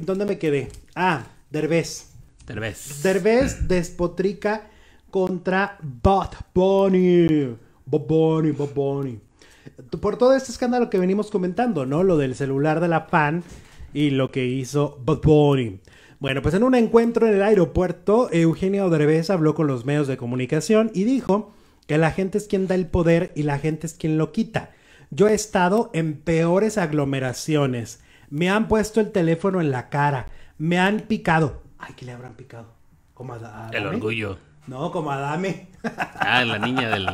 ¿dónde me quedé? Ah, Derbez. Derbez. Derbez mm. despotrica contra Bot Bunny. Bad Bunny, Por todo este escándalo que venimos comentando, ¿no? Lo del celular de la pan y lo que hizo Bot Bunny. Bueno, pues en un encuentro en el aeropuerto, Eugenio Derbez habló con los medios de comunicación y dijo que la gente es quien da el poder y la gente es quien lo quita. Yo he estado en peores aglomeraciones me han puesto el teléfono en la cara. Me han picado. Ay, que le habrán picado? Como a, El orgullo. No, como Adame. Ah, la niña del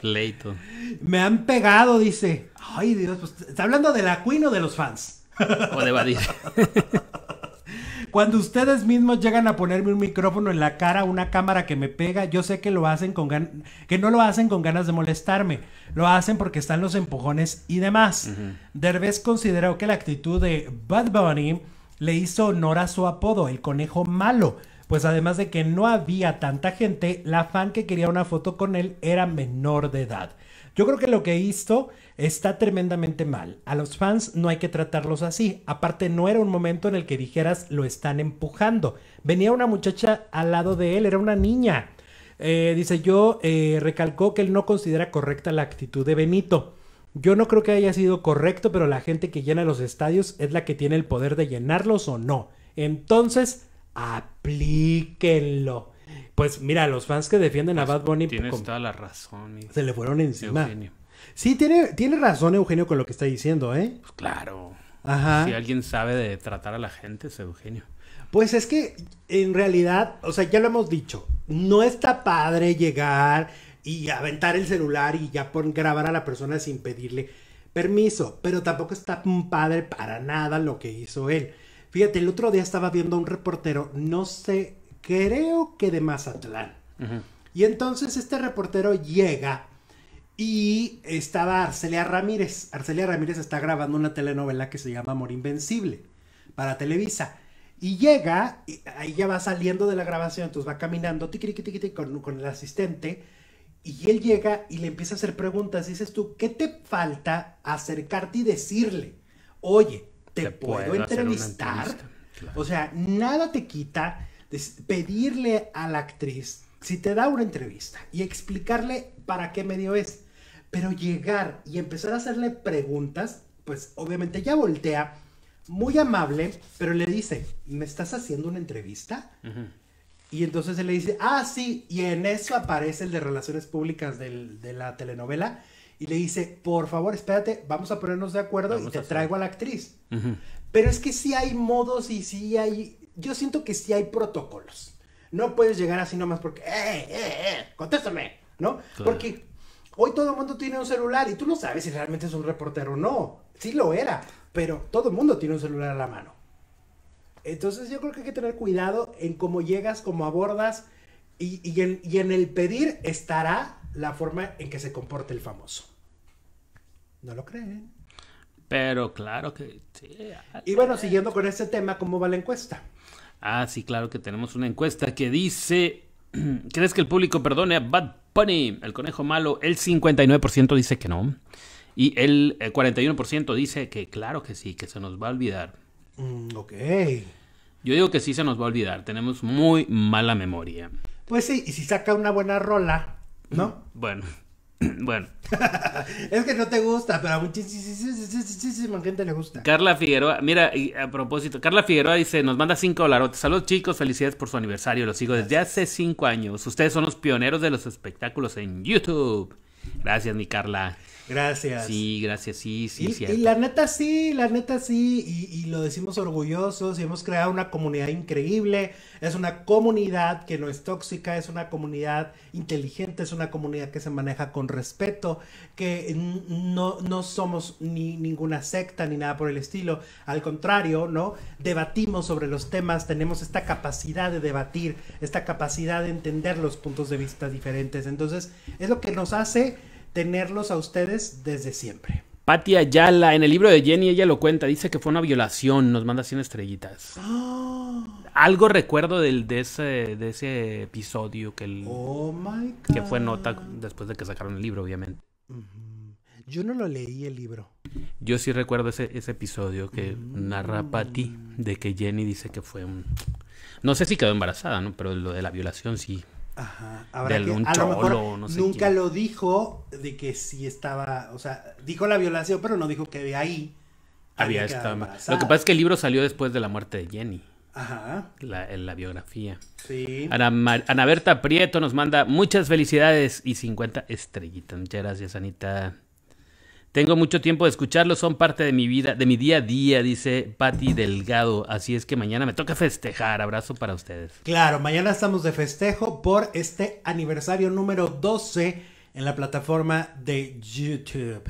pleito. Me han pegado, dice. Ay, Dios, pues, está hablando de la Queen o de los fans. O de decir. Cuando ustedes mismos llegan a ponerme un micrófono en la cara, una cámara que me pega, yo sé que lo hacen con que no lo hacen con ganas de molestarme, lo hacen porque están los empujones y demás. Derbez consideró que la actitud de Bad Bunny le hizo honor a su apodo, el conejo malo, pues además de que no había tanta gente, la fan que quería una foto con él era menor de edad. Yo creo que lo que hizo está tremendamente mal. A los fans no hay que tratarlos así. Aparte, no era un momento en el que dijeras lo están empujando. Venía una muchacha al lado de él, era una niña. Eh, dice yo, eh, recalcó que él no considera correcta la actitud de Benito. Yo no creo que haya sido correcto, pero la gente que llena los estadios es la que tiene el poder de llenarlos o no. Entonces, aplíquenlo. Pues mira, los fans que defienden a pues, Bad Bunny. Tienes pues, toda la razón. Se le fueron encima. Eugenio. Sí, tiene, tiene razón Eugenio con lo que está diciendo, ¿eh? Pues claro. Ajá. Si alguien sabe de tratar a la gente, es Eugenio. Pues es que en realidad, o sea, ya lo hemos dicho, no está padre llegar y aventar el celular y ya por grabar a la persona sin pedirle permiso, pero tampoco está padre para nada lo que hizo él. Fíjate, el otro día estaba viendo a un reportero, no sé creo que de Mazatlán. Y entonces este reportero llega y estaba Arcelia Ramírez. Arcelia Ramírez está grabando una telenovela que se llama Amor Invencible para Televisa. Y llega, ahí ya va saliendo de la grabación, entonces va caminando ti con, con el asistente. Y él llega y le empieza a hacer preguntas. Dices tú, ¿qué te falta acercarte y decirle? Oye, ¿te, puedo, entrevistar? O sea, nada te quita pedirle a la actriz si te da una entrevista y explicarle para qué medio es, pero llegar y empezar a hacerle preguntas, pues obviamente ya voltea, muy amable, pero le dice, ¿me estás haciendo una entrevista? Y entonces él le dice, ah, sí, y en eso aparece el de Relaciones Públicas de la telenovela, y le dice, por favor, espérate, vamos a ponernos de acuerdo y te traigo a la actriz. Pero es que sí hay modos y sí hay, yo siento que sí hay protocolos. No puedes llegar así nomás porque, eh, eh, eh, contéstame, ¿no? Porque hoy todo el mundo tiene un celular y tú no sabes si realmente es un reportero o no. Sí lo era, pero todo el mundo tiene un celular a la mano. Entonces yo creo que hay que tener cuidado en cómo llegas, cómo abordas y, en, y en el pedir estará la forma en que se comporta el famoso. ¿No lo creen? Pero claro que sí. Y bueno, siguiendo con este tema, ¿cómo va la encuesta? Ah, sí, claro que tenemos una encuesta que dice, ¿crees que el público perdone a Bad Bunny, el conejo malo? El 59% dice que no. Y el 41% eh, dice que claro que sí, que se nos va a olvidar. Mm, ok. Yo digo que sí se nos va a olvidar, tenemos muy mala memoria. Pues sí, y si saca una buena rola, ¿No? Bueno. Bueno. es que no te gusta, pero a muchísima gente le gusta. Carla Figueroa, mira, y a propósito, Carla Figueroa dice, nos manda cinco dolarotes. Saludos chicos, felicidades por su aniversario. Los sigo desde hace cinco años. Ustedes son los pioneros de los espectáculos en YouTube. Gracias, mi Carla. Gracias. Sí, gracias, sí, sí. Y, la neta sí, la neta sí, y, lo decimos orgullosos y hemos creado una comunidad increíble, es una comunidad que no es tóxica, es una comunidad inteligente, es una comunidad que se maneja con respeto, que no, no somos ni ninguna secta ni nada por el estilo, al contrario, ¿no? Debatimos sobre los temas, tenemos esta capacidad de debatir, esta capacidad de entender los puntos de vista diferentes, entonces es lo que nos hace tenerlos a ustedes desde siempre. Patti Ayala, en el libro de Jenny, ella lo cuenta, dice que fue una violación, nos manda 100 estrellitas. Ah. Algo recuerdo del, de, ese, de ese episodio que, el, oh que fue nota después de que sacaron el libro, obviamente. Yo no lo leí el libro. Yo sí recuerdo ese, episodio que mm. narra Patty de que Jenny dice que fue un... No sé si quedó embarazada, ¿no? Pero lo de la violación sí. Ajá. Habrá que, a lo nunca lo dijo de que si estaba, o sea, dijo la violación, pero no dijo que de ahí había, Lo que pasa es que el libro salió después de la muerte de Jenny. Ajá. La, en la biografía. Sí. Ana, Ana Berta Prieto nos manda muchas felicidades y 50 estrellitas. Muchas gracias, Anita. Tengo mucho tiempo de escucharlos, son parte de mi vida, de mi día a día, dice Patti Delgado. Así es que mañana me toca festejar. Abrazo para ustedes. Claro, mañana estamos de festejo por este aniversario número 12 en la plataforma de YouTube.